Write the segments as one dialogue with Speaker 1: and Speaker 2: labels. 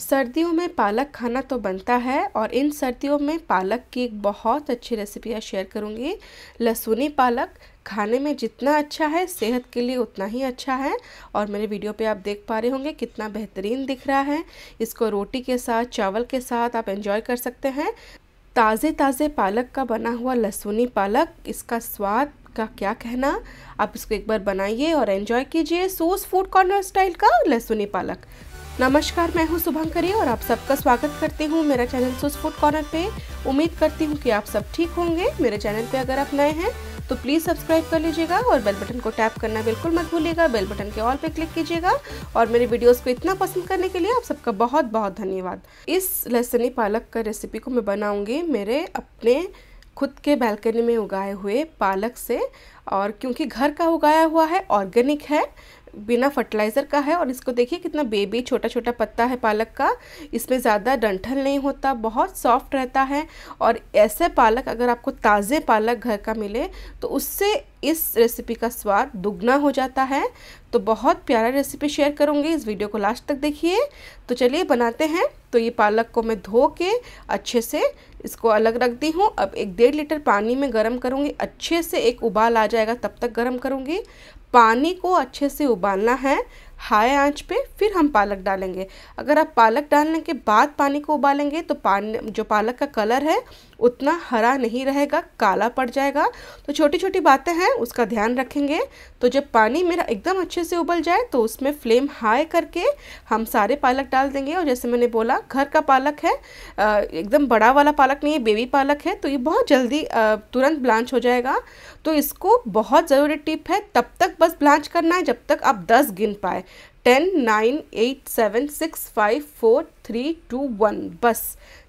Speaker 1: सर्दियों में पालक खाना तो बनता है और इन सर्दियों में पालक की एक बहुत अच्छी रेसिपी शेयर करूँगी लहसुनी पालक खाने में जितना अच्छा है सेहत के लिए उतना ही अच्छा है और मेरे वीडियो पे आप देख पा रहे होंगे कितना बेहतरीन दिख रहा है इसको रोटी के साथ चावल के साथ आप एंजॉय कर सकते हैं ताज़े ताज़े पालक का बना हुआ लहसुनी पालक इसका स्वाद का क्या कहना आप इसको एक बार बनाइए और एंजॉय कीजिए सोस फूड कॉर्नर स्टाइल का लहसुनी पालक नमस्कार मैं हूं शुभंकरी और आप सबका स्वागत करती हूं मेरा चैनल सुस फूड कॉर्नर पे उम्मीद करती हूं कि आप सब ठीक होंगे मेरे चैनल पे अगर आप नए हैं तो प्लीज़ सब्सक्राइब कर लीजिएगा और बेल बटन को टैप करना बिल्कुल मत भूलिएगा बेल बटन के ऑल पे क्लिक कीजिएगा और मेरे वीडियोस को इतना पसंद करने के लिए आप सबका बहुत बहुत धन्यवाद इस लहसनी पालक का रेसिपी को मैं बनाऊँगी मेरे अपने खुद के बैल्कनी में उगाए हुए पालक से और क्योंकि घर का उगाया हुआ है ऑर्गेनिक है बिना फर्टिलाइज़र का है और इसको देखिए कितना बेबी छोटा छोटा पत्ता है पालक का इसमें ज़्यादा डंठल नहीं होता बहुत सॉफ्ट रहता है और ऐसे पालक अगर आपको ताज़े पालक घर का मिले तो उससे इस रेसिपी का स्वाद दुगना हो जाता है तो बहुत प्यारा रेसिपी शेयर करूँगी इस वीडियो को लास्ट तक देखिए तो चलिए बनाते हैं तो ये पालक को मैं धो के अच्छे से इसको अलग रख दी हूँ अब एक डेढ़ लीटर पानी में गर्म करूँगी अच्छे से एक उबाल आ जाएगा तब तक गर्म करूँगी पानी को अच्छे से उबालना है हाई आंच पे फिर हम पालक डालेंगे अगर आप पालक डालने के बाद पानी को उबालेंगे तो पान जो पालक का कलर है उतना हरा नहीं रहेगा काला पड़ जाएगा तो छोटी छोटी बातें हैं उसका ध्यान रखेंगे तो जब पानी मेरा एकदम अच्छे से उबल जाए तो उसमें फ्लेम हाई करके हम सारे पालक डाल देंगे और जैसे मैंने बोला घर का पालक है एकदम बड़ा वाला पालक नहीं है बेबी पालक है तो ये बहुत जल्दी तुरंत ब्लांच हो जाएगा तो इसको बहुत ज़रूरी टिप है तब तक बस ब्लांच करना है जब तक आप दस गिन पाए है ten nine eight seven six five four three two one बस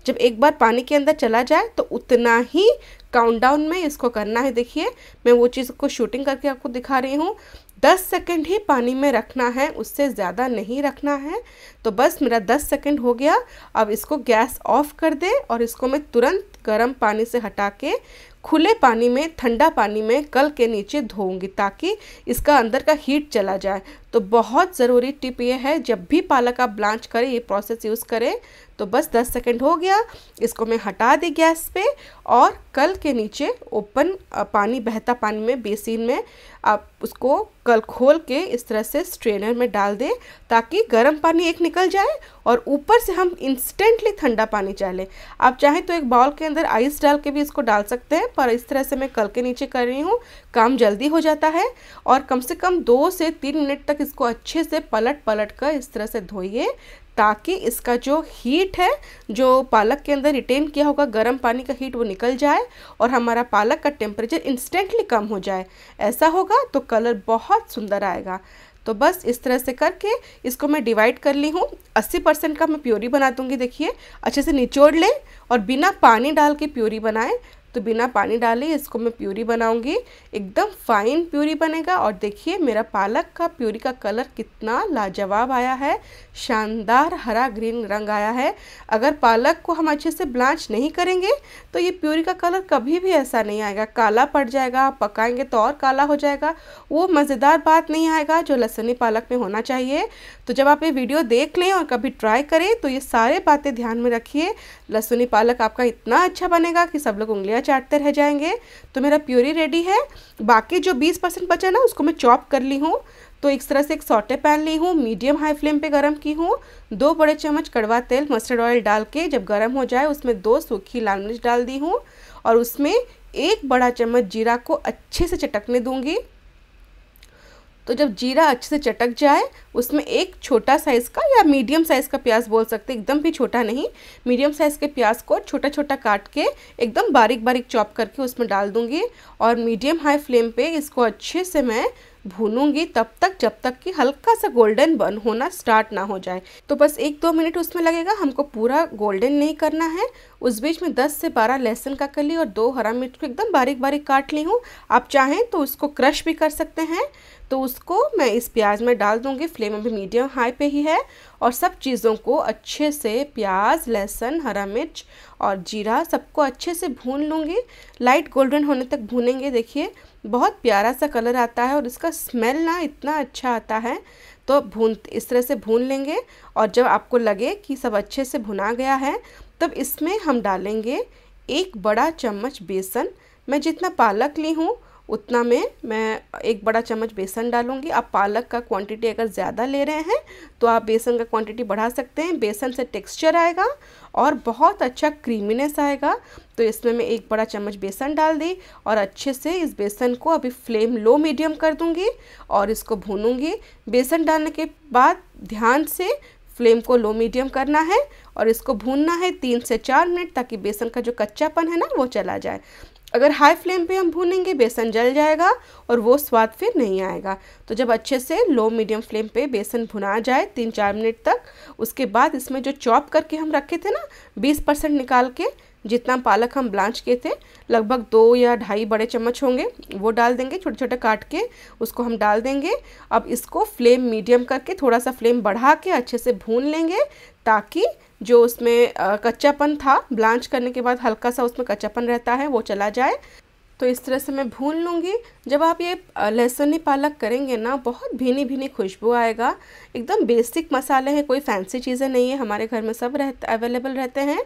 Speaker 1: जब एक बार पानी के अंदर चला जाए तो उतना ही काउंटडाउन में इसको करना है देखिए मैं वो चीज़ को शूटिंग करके आपको दिखा रही हूँ दस सेकंड ही पानी में रखना है उससे ज़्यादा नहीं रखना है तो बस मेरा दस सेकंड हो गया अब इसको गैस ऑफ कर दे और इसको मैं तुरंत गर्म पानी से हटा के खुले पानी में ठंडा पानी में कल के नीचे धोऊंगी ताकि इसका अंदर का हीट चला जाए तो बहुत ज़रूरी टिप ये है जब भी पालक आप ब्लांच करें ये प्रोसेस यूज़ करें तो बस 10 सेकंड हो गया इसको मैं हटा दी गैस पे और कल के नीचे ओपन पानी बहता पानी में बेसिन में आप उसको कल खोल के इस तरह से स्ट्रेनर में डाल दें ताकि गर्म पानी एक निकल जाए और ऊपर से हम इंस्टेंटली ठंडा पानी चाहें आप चाहें तो एक बाउल के अंदर आइस डाल के भी इसको डाल सकते हैं पर इस तरह से मैं कल के नीचे कर रही हूँ काम जल्दी हो जाता है और कम से कम दो से तीन मिनट तक इसको अच्छे से पलट पलट कर इस तरह से धोइए ताकि इसका जो हीट है जो पालक के अंदर रिटेन किया होगा गर्म पानी का हीट वो निकल जाए और हमारा पालक का टेम्परेचर इंस्टेंटली कम हो जाए ऐसा होगा तो कलर बहुत सुंदर आएगा तो बस इस तरह से करके इसको मैं डिवाइड कर ली हूँ अस्सी परसेंट का मैं प्योरी बना दूँगी देखिए अच्छे से निचोड़ लें और बिना पानी डाल के प्योरी बनाएं तो बिना पानी डाले इसको मैं प्यूरी बनाऊंगी एकदम फाइन प्यूरी बनेगा और देखिए मेरा पालक का प्यूरी का कलर कितना लाजवाब आया है शानदार हरा ग्रीन रंग आया है अगर पालक को हम अच्छे से ब्लांच नहीं करेंगे तो ये प्यूरी का कलर कभी भी ऐसा नहीं आएगा काला पड़ जाएगा पकाएंगे तो और काला हो जाएगा वो मज़ेदार बात नहीं आएगा जो लहसनी पालक में होना चाहिए तो जब आप ये वीडियो देख लें और कभी ट्राई करें तो ये सारे बातें ध्यान में रखिए लहसुनी पालक आपका इतना अच्छा बनेगा कि सब लोग उंगलियाँ चाटते रह जाएंगे तो मेरा प्यूरी रेडी है बाकी जो 20 परसेंट बचा ना उसको मैं चॉप कर ली हूँ तो इस तरह से एक सौटे पैन ली हूँ मीडियम हाई फ्लेम पे गरम की हूँ दो बड़े चम्मच कड़वा तेल मस्टर्ड ऑयल डाल के जब गर्म हो जाए उसमें दो सूखी लाल मिर्च डाल दी हूँ और उसमें एक बड़ा चम्मच जीरा को अच्छे से चटकने दूँगी तो जब जीरा अच्छे से चटक जाए उसमें एक छोटा साइज़ का या मीडियम साइज़ का प्याज बोल सकते एकदम भी छोटा नहीं मीडियम साइज़ के प्याज को छोटा छोटा काट के एकदम बारीक बारीक चॉप करके उसमें डाल दूँगी और मीडियम हाई फ्लेम पे इसको अच्छे से मैं भूनूंगी तब तक जब तक कि हल्का सा गोल्डन बन होना स्टार्ट ना हो जाए तो बस एक दो मिनट उसमें लगेगा हमको पूरा गोल्डन नहीं करना है उस बीच में 10 से 12 लहसुन का कली और दो हरा मिर्च को एकदम बारीक बारीक काट ली हूँ आप चाहें तो उसको क्रश भी कर सकते हैं तो उसको मैं इस प्याज में डाल दूँगी फ्लेम अभी मीडियम हाई पे ही है और सब चीज़ों को अच्छे से प्याज लहसुन हरा मिर्च और जीरा सबको अच्छे से भून लूँगी लाइट गोल्डन होने तक भूनेंगे देखिए बहुत प्यारा सा कलर आता है और इसका स्मेल ना इतना अच्छा आता है तो भून इस तरह से भून लेंगे और जब आपको लगे कि सब अच्छे से भुना गया है तब इसमें हम डालेंगे एक बड़ा चम्मच बेसन मैं जितना पालक ली हूँ उतना में मैं एक बड़ा चम्मच बेसन डालूंगी आप पालक का क्वांटिटी अगर ज़्यादा ले रहे हैं तो आप बेसन का क्वांटिटी बढ़ा सकते हैं बेसन से टेक्सचर आएगा और बहुत अच्छा क्रीमीनेस आएगा तो इसमें मैं एक बड़ा चम्मच बेसन डाल दी और अच्छे से इस बेसन को अभी फ्लेम लो मीडियम कर दूँगी और इसको भूनूँगी बेसन डालने के बाद ध्यान से फ्लेम को लो मीडियम करना है और इसको भूनना है तीन से चार मिनट ताकि बेसन का जो कच्चापन है ना वो चला जाए अगर हाई फ्लेम पे हम भूनेंगे बेसन जल जाएगा और वो स्वाद फिर नहीं आएगा तो जब अच्छे से लो मीडियम फ्लेम पे बेसन भुना जाए तीन चार मिनट तक उसके बाद इसमें जो चॉप करके हम रखे थे ना बीस परसेंट निकाल के जितना पालक हम ब्लांच किए थे लगभग दो या ढाई बड़े चम्मच होंगे वो डाल देंगे छोटे छोटे काट के उसको हम डाल देंगे अब इसको फ्लेम मीडियम करके थोड़ा सा फ्लेम बढ़ा के अच्छे से भून लेंगे ताकि जो उसमें कच्चापन था ब्लांच करने के बाद हल्का सा उसमें कच्चापन रहता है वो चला जाए तो इस तरह से मैं भून लूँगी जब आप ये लहसुनी पालक करेंगे ना बहुत भीनी भीनी खुशबू आएगा एकदम बेसिक मसाले हैं कोई फैंसी चीज़ें नहीं है हमारे घर में सब रहते अवेलेबल रहते हैं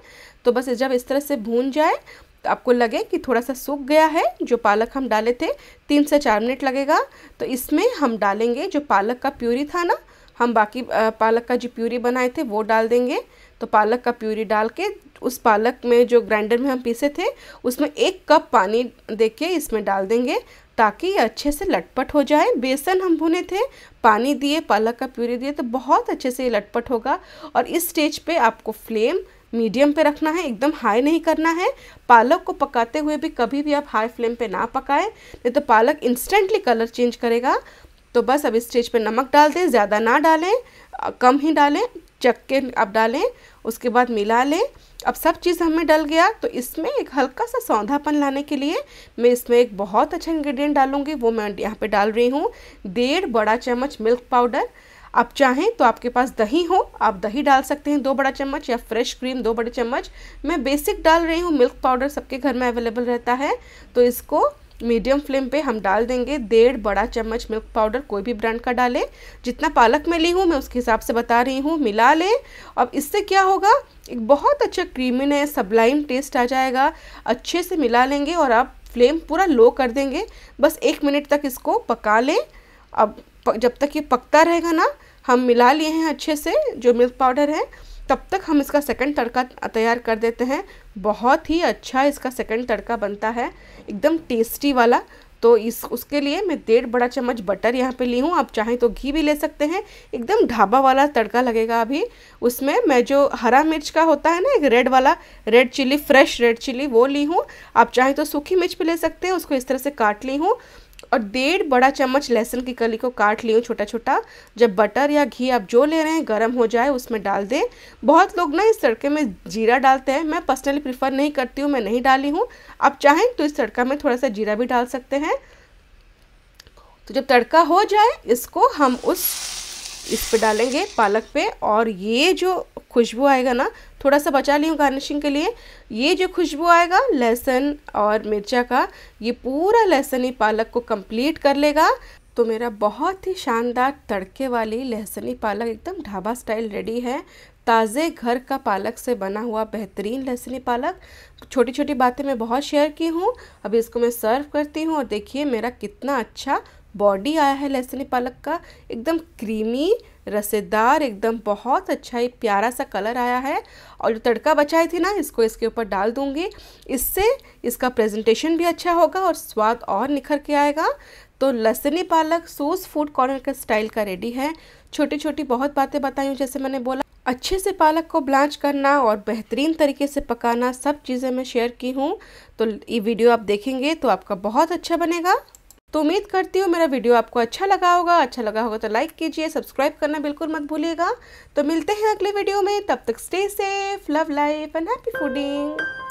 Speaker 1: तो बस जब इस तरह से भून जाए तो आपको लगे कि थोड़ा सा सूख गया है जो पालक हम डाले थे तीन से चार मिनट लगेगा तो इसमें हम डालेंगे जो पालक का प्यूरी था ना हम बाकी पालक का जो प्यूरी बनाए थे वो डाल देंगे तो पालक का प्यूरी डाल के उस पालक में जो ग्राइंडर में हम पीसे थे उसमें एक कप पानी दे के इसमें डाल देंगे ताकि ये अच्छे से लटपट हो जाए बेसन हम भुने थे पानी दिए पालक का प्यूरी दिए तो बहुत अच्छे से ये लटपट होगा और इस स्टेज पे आपको फ्लेम मीडियम पे रखना है एकदम हाई नहीं करना है पालक को पकाते हुए भी कभी भी आप हाई फ्लेम पे ना पकाएं नहीं तो पालक इंस्टेंटली कलर चेंज करेगा तो बस अब इस स्टेज पे नमक डाल दें ज़्यादा ना डालें कम ही डालें चक्के आप डालें उसके बाद मिला लें अब सब चीज़ हमें डल गया तो इसमें एक हल्का सा सौंधापन लाने के लिए मैं इसमें एक बहुत अच्छा इंग्रेडिएंट डालूंगी वो मैं यहाँ पे डाल रही हूँ डेढ़ बड़ा चम्मच मिल्क पाउडर आप चाहें तो आपके पास दही हो आप दही डाल सकते हैं दो बड़ा चम्मच या फ्रेश क्रीम दो बड़े चम्मच मैं बेसिक डाल रही हूँ मिल्क पाउडर सबके घर में अवेलेबल रहता है तो इसको मीडियम फ्लेम पे हम डाल देंगे डेढ़ बड़ा चम्मच मिल्क पाउडर कोई भी ब्रांड का डालें जितना पालक में ली हूँ मैं उसके हिसाब से बता रही हूँ मिला लें अब इससे क्या होगा एक बहुत अच्छा क्रीमीनेस सब्लाइम टेस्ट आ जाएगा अच्छे से मिला लेंगे और आप फ्लेम पूरा लो कर देंगे बस एक मिनट तक इसको पका लें अब जब तक ये पकता रहेगा ना हम मिला लिए हैं अच्छे से जो मिल्क पाउडर है तब तक हम इसका सेकंड तड़का तैयार कर देते हैं बहुत ही अच्छा इसका सेकंड तड़का बनता है एकदम टेस्टी वाला तो इस उसके लिए मैं डेढ़ बड़ा चम्मच बटर यहाँ पे ली हूँ आप चाहें तो घी भी ले सकते हैं एकदम ढाबा वाला तड़का लगेगा अभी उसमें मैं जो हरा मिर्च का होता है ना एक रेड वाला red chilli fresh red chilli वो ली हूँ आप चाहें तो सूखी मिर्च भी ले सकते हैं उसको इस तरह से काट ली हूँ और डेढ़ बड़ा चम्मच लहसुन की कली को काट ली हूँ छोटा छोटा जब बटर या घी आप जो ले रहे हैं गर्म हो जाए उसमें डाल दें बहुत लोग ना इस तड़के में जीरा डालते हैं मैं पर्सनली प्रीफर नहीं करती हूँ मैं नहीं डाली हूँ आप चाहें तो इस तड़का में थोड़ा सा जीरा भी डाल सकते हैं तो जब तड़का हो जाए इसको हम उस इस पर डालेंगे पालक पे और ये जो खुशबू आएगा ना थोड़ा सा बचा ली हूँ गार्निशिंग के लिए ये जो खुशबू आएगा लहसुन और मिर्चा का ये पूरा लहसुन ही पालक को कंप्लीट कर लेगा तो मेरा बहुत ही शानदार तड़के वाली लहसुनी पालक एकदम ढाबा स्टाइल रेडी है ताज़े घर का पालक से बना हुआ बेहतरीन लहसुनी पालक छोटी छोटी बातें मैं बहुत शेयर की हूँ अभी इसको मैं सर्व करती हूँ और देखिए मेरा कितना अच्छा बॉडी आया है लहसुनी पालक का एकदम क्रीमी रसेदार एकदम बहुत अच्छा ही प्यारा सा कलर आया है और जो तड़का बचाई थी ना इसको इसके ऊपर डाल दूँगी इससे इसका प्रेजेंटेशन भी अच्छा होगा और स्वाद और निखर के आएगा तो लसनी पालक सूस फूड कॉर्नर का स्टाइल का रेडी है छोटी छोटी बहुत बातें बताई जैसे मैंने बोला अच्छे से पालक को ब्लांच करना और बेहतरीन तरीके से पकाना सब चीज़ें मैं शेयर की हूँ तो ये वीडियो आप देखेंगे तो आपका बहुत अच्छा बनेगा तो उम्मीद करती हूँ मेरा वीडियो आपको अच्छा लगा होगा अच्छा लगा होगा तो लाइक कीजिए सब्सक्राइब करना बिल्कुल मत भूलिएगा तो मिलते हैं अगले वीडियो में तब तक stay safe love life and happy fooding